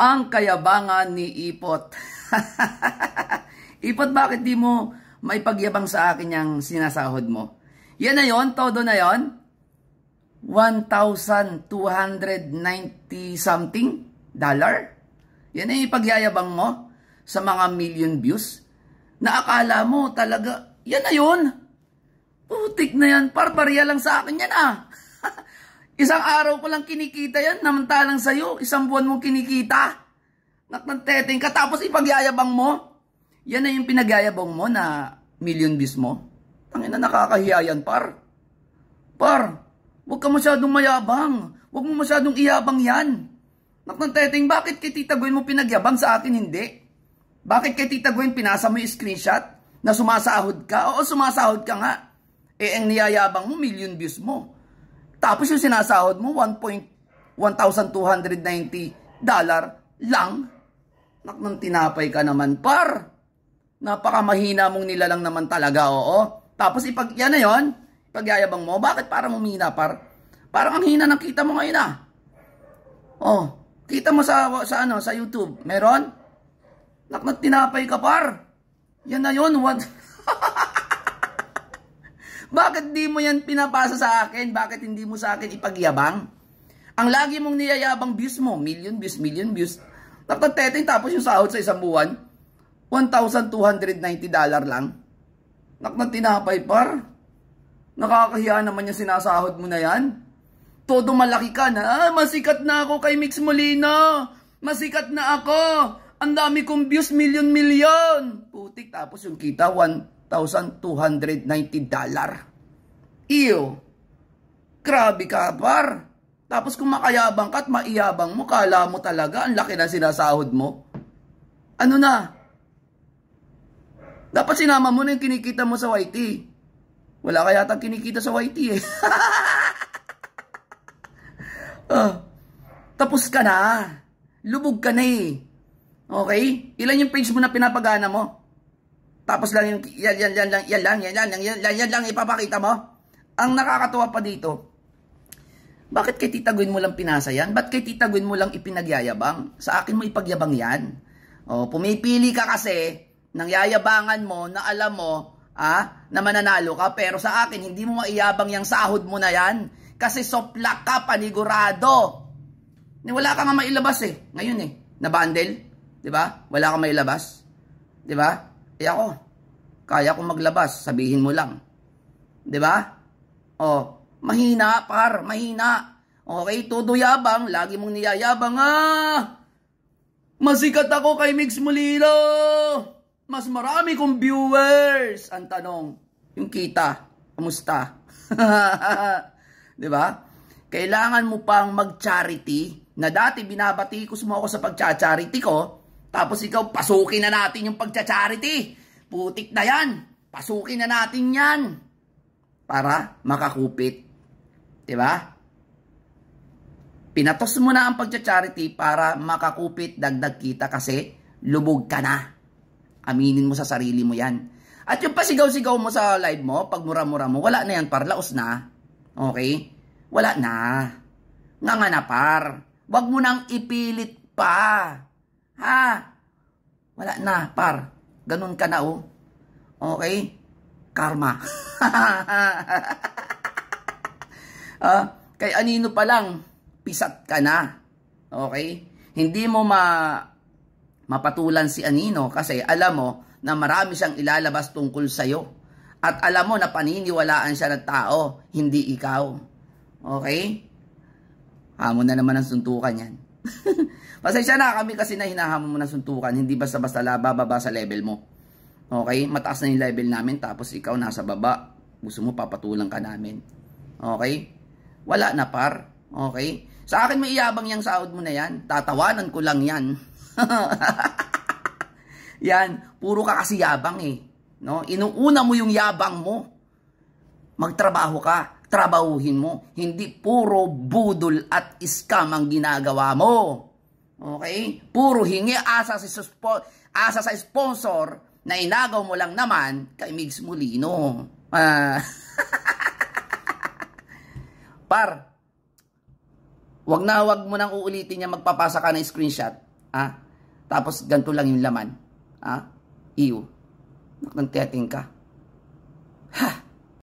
ang kayabangan ni Ipot. Ipot, bakit di mo maipagyabang sa akin yung sinasahod mo? Yan na yon, todo na yon. 1,290 something dollar. Yan ay ipagyayabang mo sa mga million views Naakala mo talaga, yan na yon. Putik na yan, parbarya lang sa akin yan ah. Isang araw ko lang kinikita yan, namantalang sa'yo, isang buwan mong kinikita. Nagtanteting ka, tapos ipagyayabang mo. Yan na yung pinagyayabang mo na million bis mo. Tangin ina nakakahiya yan, par. Par, huwag ka masyadong mayabang. Huwag mo masyadong iyabang yan. Nagtanteting, bakit kay Tita Gwen mo pinagyabang sa akin hindi? Bakit kay Tita Gwen pinasa mo yung screenshot na sumasahod ka? Oo, sumasahod ka nga. Eh, ang niyayabang mo, million views mo. Tapos yung sinasahod mo, 1.1290 dollar lang. Naknang tinapay ka naman, par. Napakamahina mong nilalang naman talaga, oo. Tapos ipag, yan na yon, pagyayabang mo, bakit parang humina, par? Parang ang hina ng kita mo ngayon, ah. Oh, kita mo sa, sa ano, sa YouTube, meron? Naknang tinapay ka, par. Yan na yon, what? Bakit di mo yan pinapasa sa akin? Bakit hindi mo sa akin ipagyabang? Ang lagi mong niyayabang views mo, million views, million views. Nakateteng tapos yung sahod sa isang buwan, $1,290 lang. Nakna tinapay par. Nakakahiya naman yung sinasahod mo na yan. Todo malaki ka na, ah, masikat na ako kay Mix Molina. Masikat na ako. Ang dami kong views, million-million. Putik, tapos yung kita, one, $1,290 dollar. Iyo! Grabe ka, par! Tapos kung makayabang ka at maiyabang mo, kala mo talaga, ang laki na sinasahod mo. Ano na? Dapat sinama mo na yung kinikita mo sa YT. Wala kaya tang kinikita sa YT eh. oh, tapos ka na. Lubog ka na eh. Okay? Ilan yung page mo na pinapagana mo? Tapos lang yung, yan, yan, yan, lang, yan lang, yan lang, yan, yan, yan lang ipapakita mo. Ang nakakatuwa pa dito, bakit kay Tita Gwen mo lang pinasa yan? Bakit kay Tita Gwen mo lang ipinagyayabang? Sa akin mo ipagyabang yan? O, pumipili ka kasi ng yayabangan mo na alam mo ah, na mananalo ka. Pero sa akin, hindi mo maiyabang yung sahod mo na yan. Kasi sopla ka panigurado. Ni, Wala ka nga mailabas eh. Ngayon eh. Na bundle. ba? Diba? Wala ka mailabas. ba? Diba? Eh ako, kaya ko maglabas, sabihin mo lang. 'Di ba? O, oh, mahina par, mahina. Okay, todo yabang, lagi mong niyayabang ah. Masikat ako kay Mix Molino. Mas marami kong viewers. Ang tanong, yung kita, kumusta? 'Di ba? Kailangan mo pang mag-charity na dati binabatikos mo ako sa pagcha-charity ko tapos ikaw, pasukin na natin yung pagcha-charity. Putik na yan. Pasukin na natin yan. Para makakupit. ba? Diba? Pinatos mo na ang pagcha-charity para makakupit dagdag kita kasi lubog ka na. Aminin mo sa sarili mo yan. At yung pasigaw-sigaw mo sa live mo, pag mura-mura mo, wala na yan parlaos na. Okay? Wala na. Nga nga na par. Huwag mo nang ipilit pa. Ha? Wala na, par. Ganun ka na, oh. Okay? Karma. ah, kay anino pa lang, pisat ka na. Okay? Hindi mo ma mapatulan si anino kasi alam mo na marami siyang ilalabas tungkol sa'yo. At alam mo na paniniwalaan siya ng tao, hindi ikaw. Okay? Hamon na naman ang suntukan yan. Pasensya na kami kasi na hinahamon mo na suntukan. Hindi basta-basta laba baba sa level mo. Okay? Mataas na yung level namin tapos ikaw nasa baba. Gusto mo papatulang ka namin. Okay? Wala na par. Okay? Sa akin may iyabang yung sahod mo na yan. Tatawanan ko lang yan. yan. Puro ka kasi yabang eh. No? Inuuna mo yung yabang mo. Magtrabaho ka trabahuhin mo. Hindi puro budol at iskam ang ginagawa mo. Okay? Puro hingi asa sa, asa sa sponsor na inagaw mo lang naman kay Migs Molino. Ah. Par, wag na wag mo nang uulitin niya magpapasa ka ng screenshot. Ha? Ah. Tapos ganito lang yung laman. Ha? Ah. Iyo. Nagtantiyating ka.